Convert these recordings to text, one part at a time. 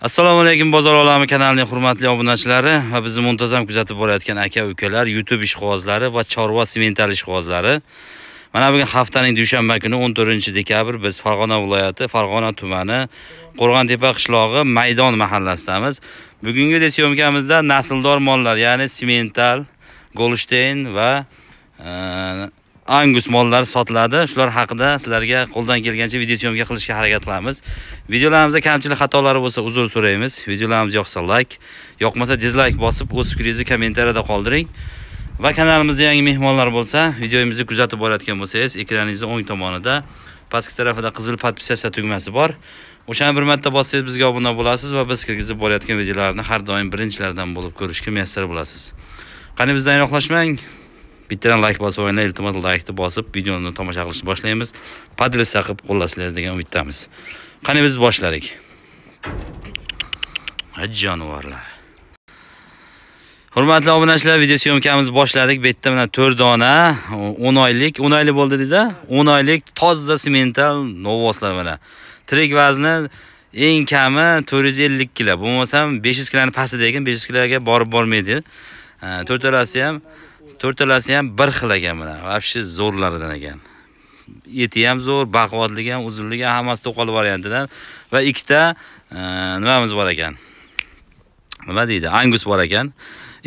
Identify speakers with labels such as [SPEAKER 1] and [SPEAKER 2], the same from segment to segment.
[SPEAKER 1] assalomu alaykum bozor olami kanalining hurmatli obunachilari va bizni muntazam kuzatib borayotgan aka ukalar youtube ishqibozlari va chorva simental ishqibozlari mana bugun haftaning dushanba kuni 14 dekabr biz farg'ona viloyati farg'ona tumani qo'rg'ontepa qishlog'i maydon mahallasidamiz bugungi syomkamizda nasldor mollar ya'ni semental golshteyn va e, angus mollari sotiladi shular haqida sizlarga qo'ldan kelgancha video syomka qilishga harakat qilamiz videolarimizda kamchilik xatolari bo'lsa uzr so'raymiz videolarimiz yoqsa like yoqmasa dizlayk bosib o'z fikringizni kommentariyada qoldiring va kanalimizda yangi mehmonlar bo'lsa videomizni kuzatib borayotgan bo'lsangiz ekraningizni o'ng tomonida pastki tarafida qizil podpisatsiya tugmasi bor o'shani bir marta bossangiz bizga obuna bo'lasiz va biz kirgizib borayotgan videolarni har doim birinchilardan bo'lib ko'rishga muyassar bo'lasiz qani bizdan yiroqlashmang bittadan layk bosib o'ynay iltimos laykni bosib videoni tomosha qilishni boshlaymiz podlesa qilib qo'llasizlar degan umiddamiz qani biz boshladik jonivorlar hurmatli obunachilar video syomkamizni boshladik bu yerda mana to'rt dona o'n oylik o'n oylik bo'ldi dedingiz a o'n oylik toza semental novoslar mana tirik vazni eng kami to'rt yuz ellik kilo bo'lmasam besh yuz kiloni pastida ekan besh yuz kiloga borib bormaydi to'rtalasi ham to'rtalasi ham bir xil ekan mana вообще zo'rlaridan ekan eti ham zo'r baquvvatligi ham uzunligi ham hammasi to'qol variantidan va ikkita e, nimamiz bor ekan nima deydi angus bor ekan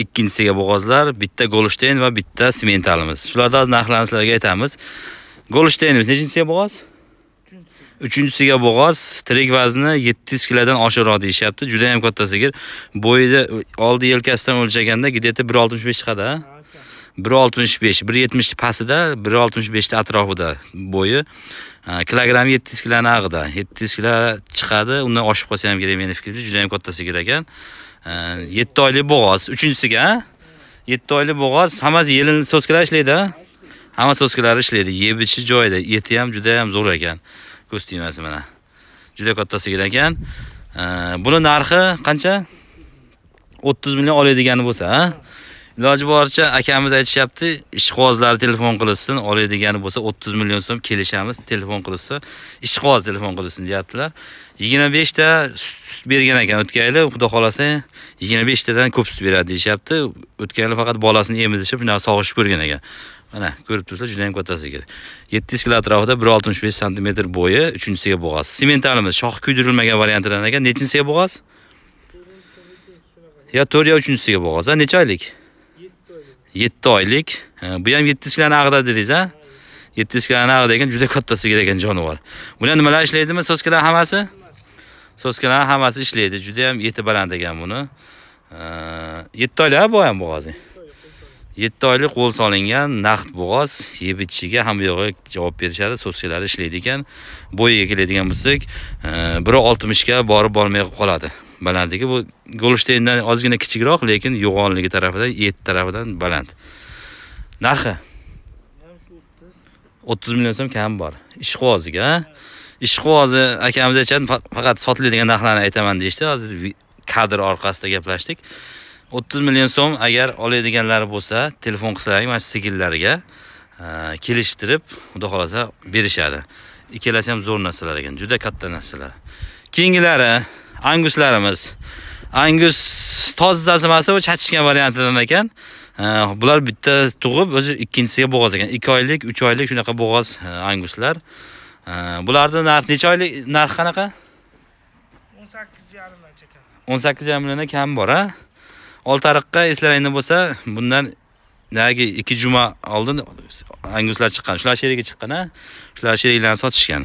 [SPEAKER 1] ikkinchisiga bo'g'ozlar bitta golshteyn va bitta smentalimiz shularni hozir narxlarini sizlarga aytamiz golshteynimiz nechinchisiga bo'g'oz uchinchisiga bo'g'oz tirik vazni 700 kilodan oshiqroq deyishyapti juda ham katta sigir bo'yida oldi yelkasidan o'lchaganda gideti 1.65 chiqadi bir oltmish besh bir yetmish pastida bir oltmish beshni atrofida bo'yi kilogramm yetti yuz kiloni ag'ida yetti yuz kilo chiqadi undan oshib qolsa ham kerak meni fikrimcha juda yam katta sigir ekan yetti oylik bo'g'oz uchinchisiga yetti oylik bo'g'oz hammasi yelin so'skalar ishlaydi hamma so'skalari ishlaydi yeb ichish joyida eti ham juda yam zo'r ekan ko'z tegmasi mana juda katta sigir ekan buni narxi qancha o'ttiz million oladigan bo'lsa iloji boricha akamiz aytishyapti ishqibozlar telefon qilishsin oladigan bo'lsa 30 million so'm kelishamiz telefon qilishsa ishqiboz telefon qilishsin deyaptilar 25 ta sut bergan ekan o'tgan yili xudo xohlasa 25 tadan ko'p sut beradi deyishyapti o'tgan yili faqat bolasini emizishib shuna sog'ishib ko'rgan ekan mana ko'rib tursa juda ham katta sigir 700 kg atrofida 1.65 sm bo'yi 3-siga bo'g'as. sementalimiz shoxi kuydirilmagan variantidan ekan nechinsiga bo'g'as? yo 4 yo 3-siga bo'g'as. necha oylik yetti oylik bu ham yetti yuz kiloni ag'da dedingiz a yetti yuz kiloni ag'da ekan juda katta sigir ekan jonivor bular nimalar ishlaydimi so'skalar hammasi so'skalar hammasi ishlaydi juda yam yeti baland ekan buni yetti oylik bu ham bo'g'ozing yetti oylik qo'l solingan naqd bo'g'oz yeb ham hamma yog'iga javob berishadi so'skalari ishlaydi ekan bo'yiga keladigan bo'lsak biri oltmishga borib bormay qoladi balandligi bu golshteyndan ozgina kichikroq lekin yo'g'onligi tarafida et tarafidan baland narxi o'ttiz million so'm kami bor ishqiboziga ishqibozi akamiz aytishadi faqat sotiladigan narxlarni aytaman deyishdi hozir kadr orqasida gaplashdik o'ttiz million so'm agar oladiganlari bo'lsa telefon qilsalaring mana shu sigillarga e, kelishtirib xudo xohlasa berishadi ikkalasi ham zo'r narsalar ekan juda katta narsalar keyingilari e, anguslarimiz angus tozasi emas u chachishgan variantidan ekan bular bitta tug'ib o'zi ikkinchisiga bo'g'oz ekan ikki oylik uch oylik shunaqa bo'g'oz e, anguslar bularni narxi necha oylik narxi qanaqa o'n sakkiz yarimdancha kam o'n sakkiz yarim million kam bor a oltiariqqa eslaringda bo'lsa bundan nagi ikki juma oldin anguslar chiqqan shular sherigiga chiqqan a shular sheriklarni sotishgan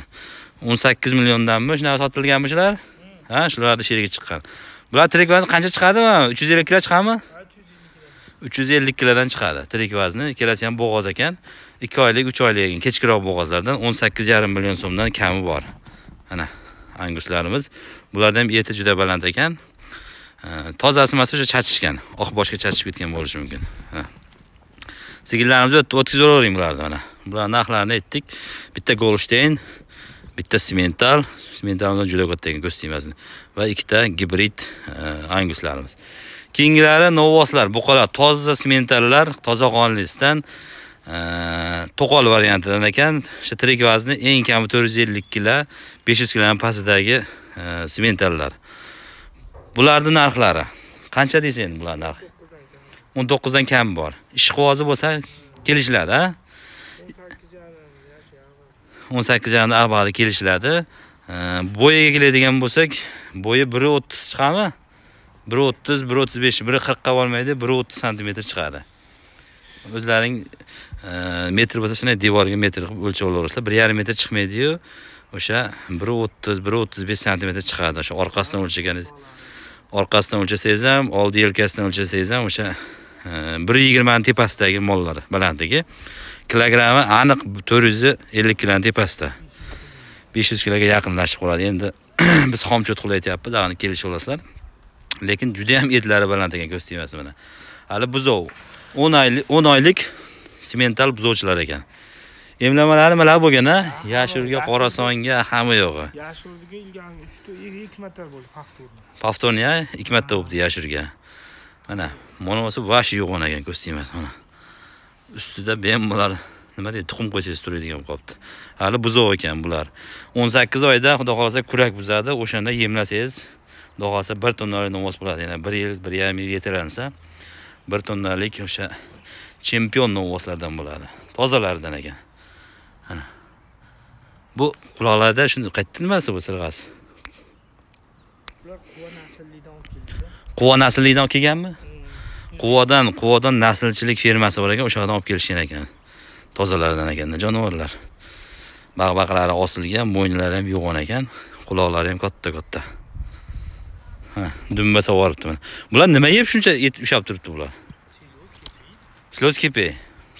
[SPEAKER 1] o'n sakkiz milliondanmi shunaqa sotilganmi shular ha shularni sherigi chiqqan bular tirik vazn qancha chiqadi uch yuz ellik kilo chiqadimi uch yuz ellik kilodan chiqadi tirik vazni ikkalasi ham bo'g'oz ekan ikki oylik uch oylik ekan kechkiroq bo'g'ozlardan o'n sakkiz yarim million so'mdan kami bor mana anguslarimiz bularni ham eti juda baland ekan tozasi emas o'sha chachishgan oq boshga chachishib ketgan bo'lishi mumkin ha o'tkazib yuboravering bularni mana bularni narxlarini aytdik bitta golshteyn bitta simental simentaldan juda katta ekan ko'z va ikkita gibrid e, anguslarimiz keyingilari bu qolar toza simentallar toza qonlisdan e, to'qol variantidan ekan o'sha tirik vazni eng kami to'rt yuz ellik kilo besh yuz kiloni pastidagi e, simentallar bularni narxlari qancha deysiz endi bularni narxi o'n to'qqizdan kam bor ishqibozi bo'lsa kelishiladi a o'n sakkiz yarim kelishiladi bo'yiga keladigan bo'lsak bo'yi bir o'ttiz chiqadimi bir o'ttiz bir o'ttiz besh biri qirqqa bormaydi biri o'ttiz santimetr chiqadi o'zlaring e, metr bo'lsa shunday devorga metr qilib o'lchab olaverasizlar bir yarim metr chiqmaydiyu o'sha bir o'ttiz bir o'ttiz besh santimetr chiqadi o'sha orqasidan o'lchaganingiz orqasidan o'lchasangiz ham oldi yelkasidan o'lchasangiz ham o'sha e, bir yigirmani tepasidagi mollar balandligi kilogrammi aniq 450 kg tepasida 500 kiloga yaqinlashib qoladi endi biz xom qilib qilayapmiz ag'ani kelishib olasizlar lekin juda ham etlari baland ekan ko'z tegmasi mana hali buzov 10 oylik 10 oylik semental buzovchilar ekan emlamalari nimalar bo'lgan a yashurga qorasonga hamma yo'g'i yashurga ilgari 2 marta bo'ldi повторно повторно 2 marta bo'libdi yashurga mana mana bo'lsa vash yo'g'on ekan ko'z mana ustida bular nima deydi tuxum qo'ysangiz turadigan qolibdi hali buzoq ekan bular 18 oyda xudo xohlasa kurak buzadi o'shanda yemlasangiz xudo xohlasa 1 tonnalik namoz bo'ladi ya'ni 1 yil 1 yarim yil yetarlansa 1 tonnalik o'sha chempion novvoslardan bo'ladi tozalaridan ekan ana bu quloqlarda shunday qayerdan nimasi bu sirg'asi ular quva nasllidan kelgan quva kelganmi quvadan quvadan naslchilik fermasi bor ekan o'sha yerdan olib kelishgan ekan tozalardan ekanda jonivorlar bag'baqlari osilgan mo'ynlari ham yo'g'on ekan quloqlari ham katta katta ha dumba savoribdi mana bular nima yeb shuncha ushlab turibdi bular siloz kepe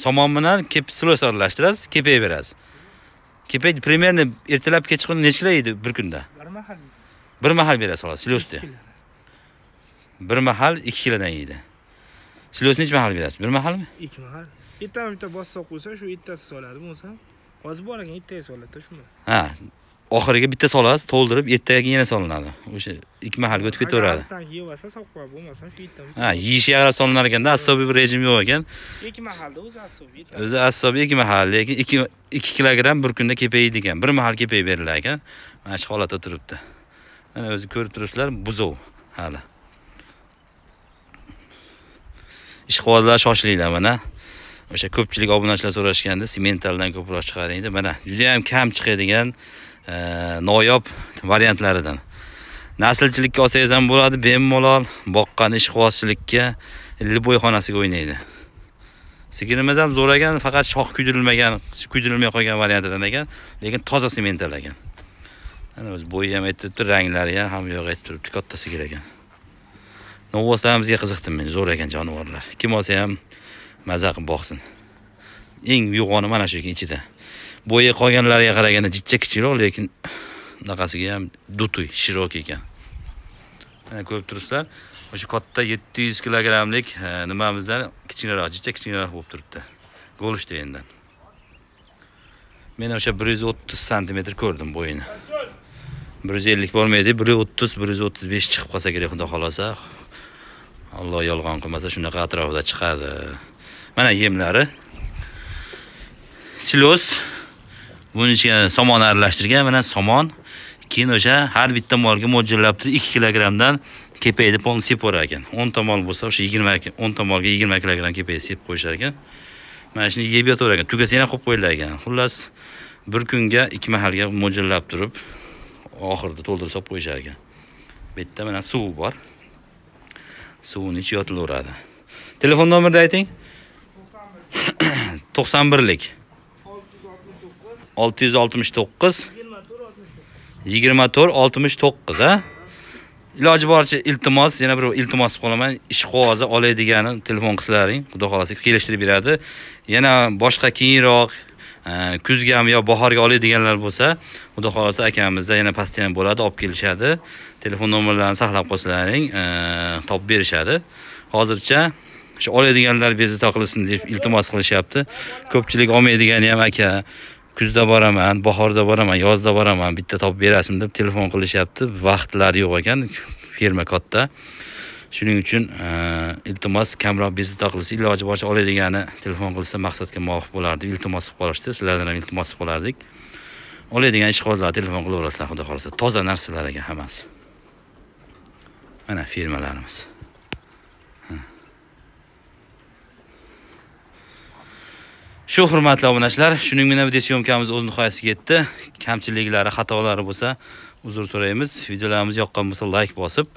[SPEAKER 1] somon bilan siloz aralashtirasiz kepay berasiz kepay примерно ertalab kechqurun nechlar yeydi bir kunda bir mahal bir mahal berasiz xolos silozda bir mahal ikki kilodan yeydi slyosni nechi mahal berasiz bir mahalmi ikki mahal bittami bitta bossa qo'ysa shu ikkitasi soladi bo'lmasa hozir bor ekan ikkitaga soladida shumi ha oxiriga bitta solasiz to'ldirib ertaga keyin yana solinadi o'sha ikki mahalga o'tib ketaveradi yevasan solib qo'yadi bo'lmasa shu bitta ha yeyishga qarab solinar ekanda assobiy bir rejim yo'q ekan ikki mahalda o'zi assobiy o'zi assobiy ikki mahal lekin ikki ikki kilogramm bir kunda kepaydi ekan bir mahal kepayib berilar ekan mana shu holatda turibdi mana o'zi ko'rib turibsizlar buzov hali ishqibozlar shoshilinglar mana o'sha ko'pchilik obunachilar so'rashganda sementaldan ko'proq chiqaring deb mana judayam kam chiqadigan e, noyob variantlaridan naslchilikka olsangiz ham bo'ladi bemalol boqqan ishqibozchilikka illi xonasiga o'ynaydi sigirimiz ham zo'r ekan faqat shox kuydirilmagan kuydirilmay qolgan variantidan ekan lekin toza semental ekan ana o'zi bo'yi ham aytib turibdi ranglari ham hamma yog'i aytib turibdi katta sigir ekan novvoslar ham bizga qiziqdim men zo'r ekan jonivorlar kim olsa ham maza qilib boqsin eng yo'g'oni mana shu ichida bo'yi qolganlariga qaraganda jichcha kichikroq lekin unaqasiga ham dutuy shirok ekan mana ko'rib turibsizlar o'sha katta 700 kilogrammlik e, nimamizdan kichikroq jichcha kichikroq bo'lib turibdi golshteyndan men o'sha 130 santimetr ko'rdim bo'yini 150 bormaydi 130 135 chiqib qolsa kerak xudo xohlasa alloh yolg'on qilmasa shunaqa atrofida chiqadi mana yemlari silos buni ichiga somon aralashtirgan mana somon keyin o'sha har bitta molga mo'ljallab turib ikki kilogrammdan kepaydi полный sepib yuborar ekan o'nta mol bo'lsa o'sha yigirma o'nta molga yigirma kilogramm kepayni sepib qo'yishar ekan mana shuni yeb yotar ekan tugasa yana qo'yib qo'yilar ekan xullas bir kunga ikki mahalga mo'ljallab turib oxirida to'ldirib solib qo'yishar ekan bu yerda mana suv bor suvini ichib yotilaveradi telefon nomerni ayting 91lik 669 24 69 a iloji boricha iltimos yana bir iltimos qilib qolaman ish qog'ozi olaydigani telefon qilsalaring xudo xohlasa kelishtirib beradi yana boshqa keyinroq kuzga ham yo bahorga olay deganlar bo'lsa xudo xohlasa akamizda yana pastda ham bo'ladi olib kelishadi telefon nomerlarini saqlab qolsalaring topib berishadi hozircha shu oladiganlar bezovta qilsin deb iltimos qilishyapti ko'pchilik olmaydigani ham aka kuzda boraman bahorda boraman yozda boraman bitta topib berasizmi deb telefon qilishyapti vaqtlari yo'q ekan firma katta shuning uchun e, iltimos kamroq bezovta qilsa iloji boricha oladigani telefon qilsa maqsadga muvofiq bo'lardi iltimos qilib qolishdi sizlardan ham iltimos qilib qolardik oladigan ishqibozlar telefon qilaverasizlar xudo xohlasa toza narsalar ekan hammasi mana firmalarimiz shu hurmatli obunachilar shuningbilan video syomkamiz o'z nihoyasiga yetdi kamchiliklari xatolari bo'lsa uzr so'raymiz videolarimiz yoqqan bo'lsa layk bosib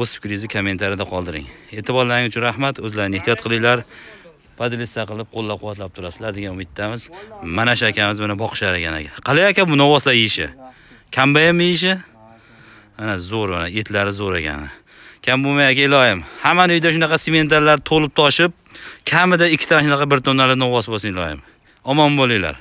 [SPEAKER 1] o'z fikringizni kommentariyada qoldiring e'tiborlaringiz uchun rahmat o'zlaringni ehtiyot qilinglar podlista qilib qo'llab quvvatlab turasizlar degan umiddamiz mana shu akamiz buni boqishar ekan aka qalay aka bu novoslar yeyishi kambayam yeyishi mana zo'r mana etlari zo'r ekan kam bo'lmay aka ilohim hammani uyida shunaqa sementallar to'lib toshib kamida ikkita shunaqa bir tonnali novos bo'lsin ilohim omon bo'linglar